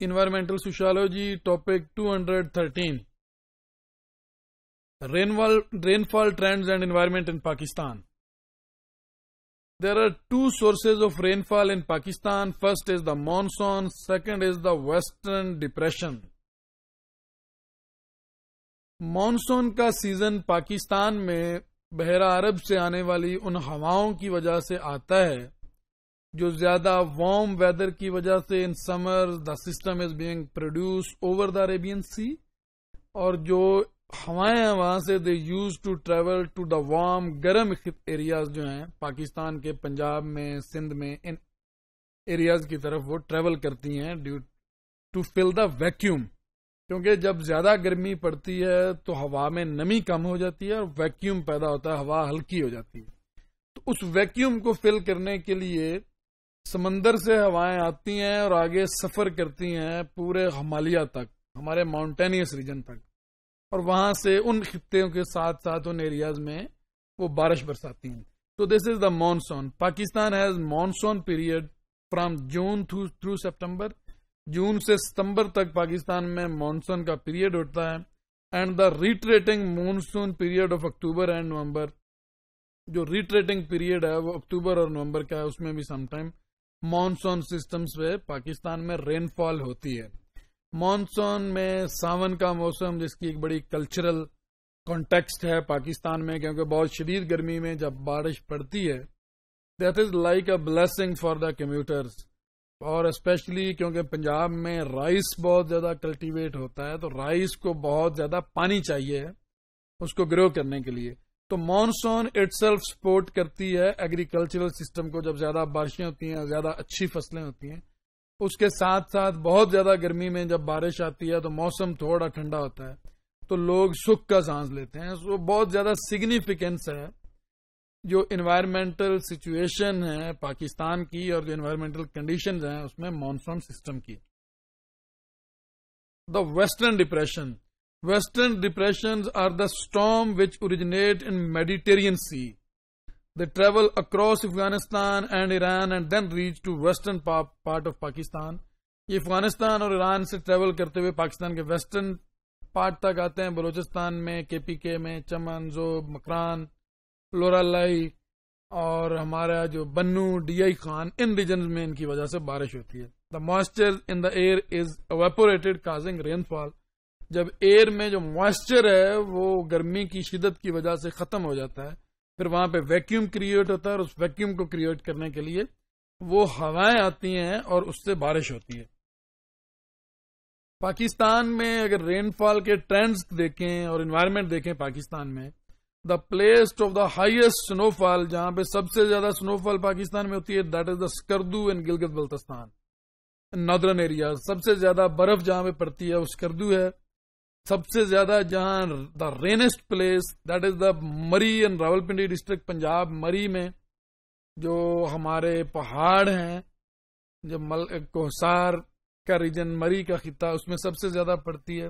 environmental sociology topic 213 rainfall rainfall trends and environment in pakistan there are two sources of rainfall in pakistan first is the monsoon second is the western depression monsoon का season Pakistan में बहरा अरब से आने वाली उन हवाओं की वजह से आता है जो ज्यादा वार्म वेदर की वजह से in summer the system is being produce over the Arabian sea और जो हवाएं हैं वहां से they use to travel to the warm गर्म एरियाज जो हैं पाकिस्तान के पंजाब में सिंध में इन एरियाज की तरफ वो ट्रेवल करती हैं due to fill the vacuum क्योंकि जब ज्यादा गर्मी पड़ती है तो हवा में नमी कम हो जाती है और वैक्यूम पैदा होता है हवा हल्की हो जाती है तो उस वैक्यूम को फिल करने के लिए समंदर से हवाएं आती हैं और आगे सफर करती हैं पूरे हमालिया तक हमारे माउंटेनियस रीजन तक और वहां से उन खत्ते के साथ साथ उन एरियाज में वो बारिश बरसाती हैं तो this is the monsoon Pakistan has monsoon period from June through September जून से सितंबर तक पाकिस्तान में मानसून का पीरियड होता है and the retreating monsoon period of October and November जो रिट्रेटिंग पीरियड है वो अक्टूबर और नवंबर का है उसमें भी समटाइम मॉनसून सिस्टम्स पे पाकिस्तान में रेनफॉल होती है मॉनसून में सावन का मौसम जिसकी एक बड़ी कल्चरल कॉन्टेक्स्ट है पाकिस्तान में क्योंकि बहुत शदीद गर्मी में जब बारिश पड़ती है that is like a blessing for the commuters और स्पेशली क्योंकि पंजाब में राइस बहुत ज्यादा कल्टीवेट होता है तो राइस को बहुत ज्यादा पानी चाहिए उसको ग्रो करने के लिए तो मॉनसून सेल्फ सपोर्ट करती है एग्रीकल्चरल सिस्टम को जब ज्यादा बारिशें होती हैं ज्यादा अच्छी फसलें होती हैं उसके साथ साथ बहुत ज्यादा गर्मी में जब बारिश आती है तो मौसम थोड़ा ठंडा होता है तो लोग सुख का सांस लेते हैं वो बहुत ज्यादा सिग्निफिकेंस है जो इन्वायरमेंटल सिचुएशन है पाकिस्तान की और जो इन्वायरमेंटल कंडीशन है उसमें मानसून सिस्टम की the western depression Western depressions are the storm which originate in Mediterranean Sea. They travel across Afghanistan and Iran and then reach to western part of Pakistan. ये अफगानिस्तान और Iran से travel करते हुए पाकिस्तान के western part तक आते हैं बलूचिस्तान में केपीके में चमन जो मकरान लोरालाई और हमारा जो Bannu D I Khan in region में इनकी वजह से बारिश होती है the moisture in the air is evaporated causing rainfall जब एयर में जो मॉइस्चर है वो गर्मी की शिदत की वजह से खत्म हो जाता है फिर वहां पे वैक्यूम क्रिएट होता है और उस वैक्यूम को क्रिएट करने के लिए वो हवाएं आती हैं और उससे बारिश होती है पाकिस्तान में अगर रेनफॉल के ट्रेंड्स देखें और इन्वायरमेंट देखें पाकिस्तान में the place of the highest snowfall जहां पे सबसे ज्यादा स्नोफॉल पाकिस्तान में होती है that is the Skardu in Gilgit Baltistan northern area सबसे ज्यादा बर्फ जहां पे पड़ती है वो स्कर्दू है सबसे ज्यादा जहां the rainiest place that is the Murree in Rawalpindi district Punjab मरी में जो हमारे पहाड़ हैं जो मल कोहसार का रीजन मरी का खिता उसमें सबसे ज्यादा पड़ती है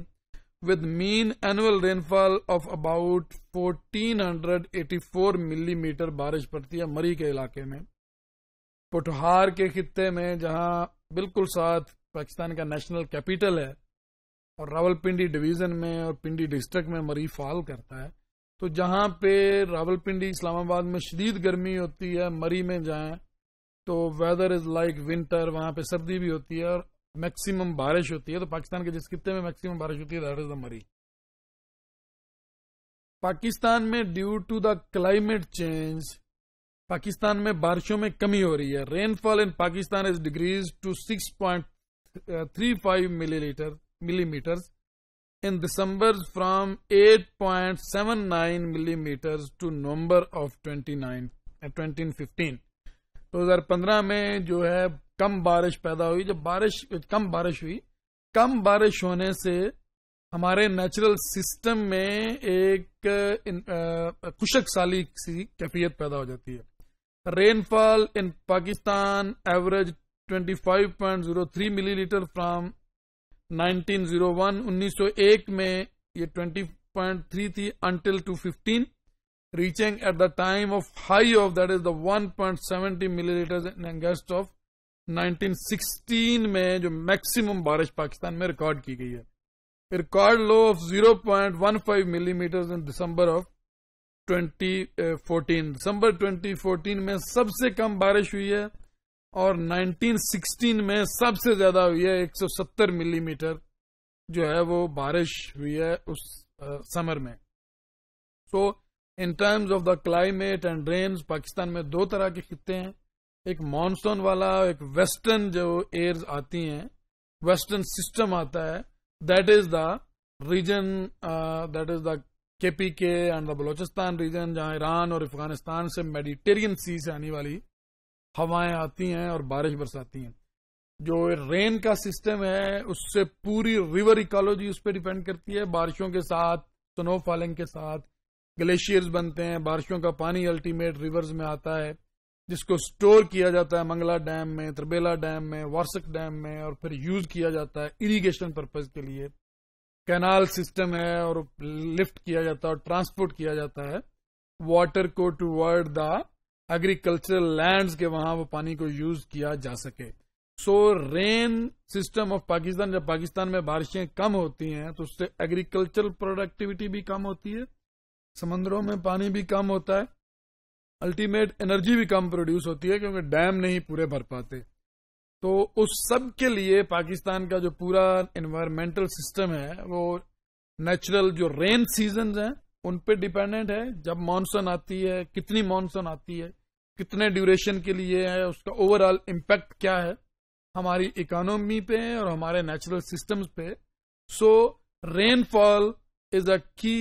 with mean annual rainfall of about 1484 millimetre mm बारिश पड़ती है मरी के इलाके में पुठहार के खत्ते में जहां बिल्कुल साथ पाकिस्तान का नेशनल कैपिटल है और रावलपिंडी डिवीजन में और पिंडी डिस्ट्रिक्ट में मरी फाल करता है तो जहां पे रावलपिंडी इस्लामाबाद में शदीद गर्मी होती है मरी में जाए तो वेदर इज लाइक विंटर वहां पे सर्दी भी होती है और मैक्सिमम बारिश होती है तो पाकिस्तान के जिस खत्ते में मैक्सिमम बारिश होती है that is the Murree Pakistan में due to the climate change Pakistan में बारिशों में कमी हो रही है rainfall in Pakistan is degrees to six point three five millilitre millimeters in December from 8.79 millimeters to November of 29 2015 2015 में जो है कम बारिश पैदा हुई जब बारिश कम बारिश हुई कम बारिश होने से हमारे नेचुरल सिस्टम में एक कुशक साली सी कैफियत पैदा हो जाती है rainfall in Pakistan average 25.03 millilitre from 1901 में ये 20.3 थी until two fifteen reaching at the time of high of that is the 1.70 point millilitre in August of 1916 में जो मैक्सिमम बारिश पाकिस्तान में रिकॉर्ड की गई है record low of 0.15 point millimetre in December of twenty fourteen December twenty fourteen में सबसे कम बारिश हुई है और 1916 में सबसे ज्यादा हुई है 170 मिलीमीटर mm जो है वो बारिश हुई है उस समर में so in terms of the climate and rain Pakistan में दो तरह के खत्ते हैं एक मानसून वाला एक वेस्टर्न जो एयर आती हैं वेस्टर्न सिस्टम आता है that is the region that is the KP के एंड द बलोचिस्तान रीजन जहां ईरान और अफगानिस्तान से मेडिटेरियन सी से आने वाली हवाएं आती हैं और बारिश बरसाती हैं जो रेन का सिस्टम है उससे पूरी रिवर इकोलॉजी उस पर डिपेंड करती है बारिशों के साथ स्नो फॉलिंग के साथ ग्लेशियर्स बनते हैं बारिशों का पानी अल्टीमेट रिवर्स में आता है जिसको स्टोर किया जाता है मंगला डैम में त्रिबेला डैम में वार्सक डैम में और फिर यूज किया जाता है इरीगेशन पर्पज के लिए कैनाल सिस्टम है और लिफ्ट किया जाता है और ट्रांसपोर्ट किया जाता है वाटर को toward the agricultural lands के वहां वो पानी को यूज किया जा सके so rain system of Pakistan जब पाकिस्तान में बारिशें कम होती हैं तो उससे एग्रीकल्चरल प्रोडक्टिविटी भी कम होती है समंदरों में पानी भी कम होता है अल्टीमेट एनर्जी भी कम प्रोड्यूस होती है क्योंकि डैम नहीं पूरे भर पाते तो उस सब के लिए पाकिस्तान का जो पूरा इन्वायरमेंटल सिस्टम है वो नेचुरल जो रेन सीजन हैं उन पे डिपेंडेंट है जब मानसून आती है कितनी मानसून आती है कितने ड्यूरेशन के लिए है उसका ओवरऑल इम्पैक्ट क्या है हमारी इकोनॉमी पे और हमारे नेचुरल सिस्टम्स पे सो rainfall is a key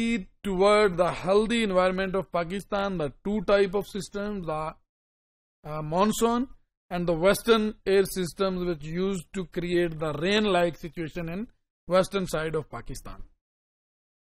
toward the healthy environment of Pakistan the two type of system the monsoon and the western air system which use to create the rain like situation in western side of Pakistan